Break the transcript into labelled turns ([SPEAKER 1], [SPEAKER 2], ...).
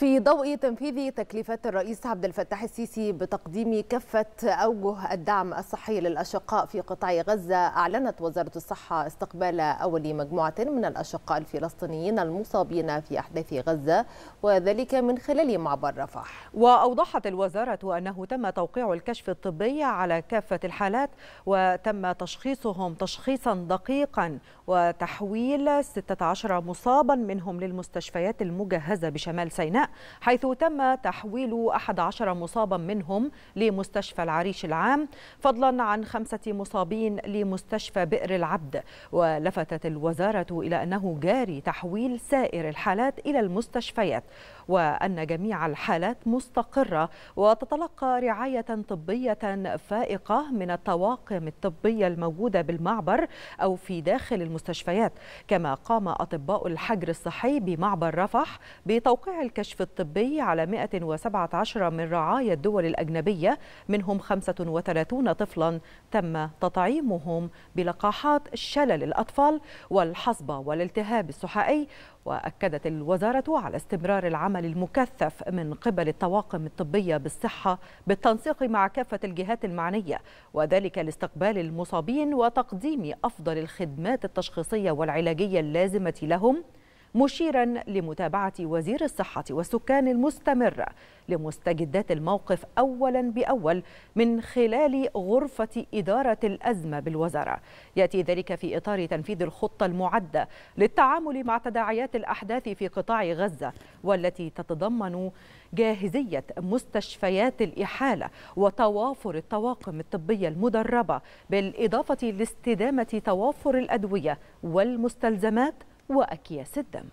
[SPEAKER 1] في ضوء تنفيذ تكليفات الرئيس عبد الفتاح السيسي بتقديم كافة أوجه الدعم الصحي للأشقاء في قطاع غزة أعلنت وزارة الصحة استقبال أول مجموعة من الأشقاء الفلسطينيين المصابين في أحداث غزة وذلك من خلال معبر رفح
[SPEAKER 2] وأوضحت الوزارة أنه تم توقيع الكشف الطبي على كافة الحالات وتم تشخيصهم تشخيصا دقيقا وتحويل 16 مصابا منهم للمستشفيات المجهزة بشمال سيناء حيث تم تحويل 11 مصابا منهم لمستشفى العريش العام فضلا عن خمسة مصابين لمستشفى بئر العبد ولفتت الوزارة إلى أنه جاري تحويل سائر الحالات إلى المستشفيات وأن جميع الحالات مستقرة وتتلقى رعاية طبية فائقة من الطواقم الطبية الموجودة بالمعبر أو في داخل المستشفيات كما قام أطباء الحجر الصحي بمعبر رفح بتوقيع الكشف الكشف الطبي على 117 من رعايا الدول الأجنبية منهم 35 طفلا تم تطعيمهم بلقاحات شلل الأطفال والحصبة والالتهاب السحائي وأكدت الوزارة على استمرار العمل المكثف من قبل الطواقم الطبية بالصحة بالتنسيق مع كافة الجهات المعنية وذلك لاستقبال المصابين وتقديم أفضل الخدمات التشخيصية والعلاجية اللازمة لهم مشيرا لمتابعة وزير الصحة والسكان المستمرة لمستجدات الموقف أولا بأول من خلال غرفة إدارة الأزمة بالوزارة يأتي ذلك في إطار تنفيذ الخطة المعدة للتعامل مع تداعيات الأحداث في قطاع غزة والتي تتضمن جاهزية مستشفيات الإحالة وتوافر الطواقم الطبية المدربة بالإضافة لاستدامة توافر الأدوية والمستلزمات وأكياس الدم